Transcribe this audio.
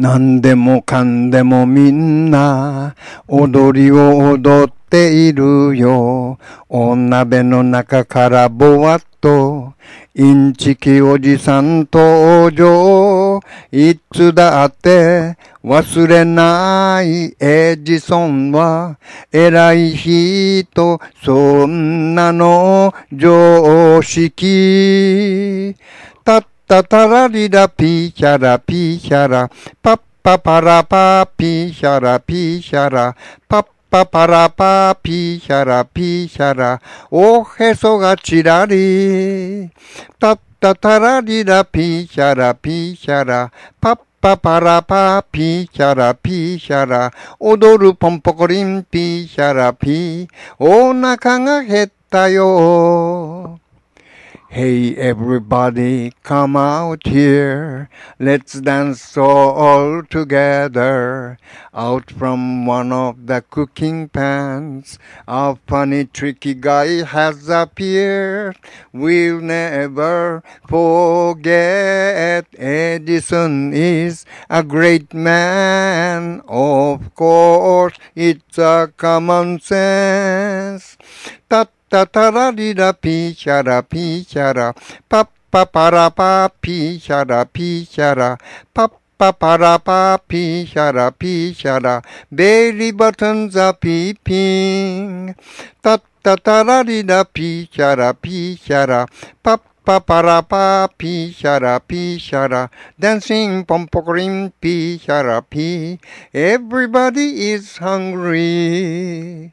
何でもかんでもみんな踊りを踊っているよ。お鍋の中からぼわっとインチキおじさん登場。いつだって忘れないエジソンは偉い人そんなの常識。タタラリラピーヒャラピーヒャラ、パッパパラパーピーヒャラピーヒャラ、パッパパラパーピーヒャラピーヒャラ、おへそがちらり。タッタタラリラピーヒャラピーヒャラ、パッパパラパーピーヒャラピーヒャラ、踊るポンポコリンピーヒャラピー、お腹が減ったよ。Hey everybody, come out here. Let's dance all together. Out from one of the cooking pans, a funny tricky guy has appeared. We'll never forget Edison is a great man. Of course, it's a common sense. That ta ta ra di da pi cha da pi cha da, pa pa pa ra pa pi cha da pi cha da, pa pa pa ra pa pi cha da pi cha da. belly buttons are peeping ta ta ta ra di da pi cha da pi cha da, pa pa pa ra pa pi cha da pi cha da. dancing pom pom pompokorim pi da pi everybody is hungry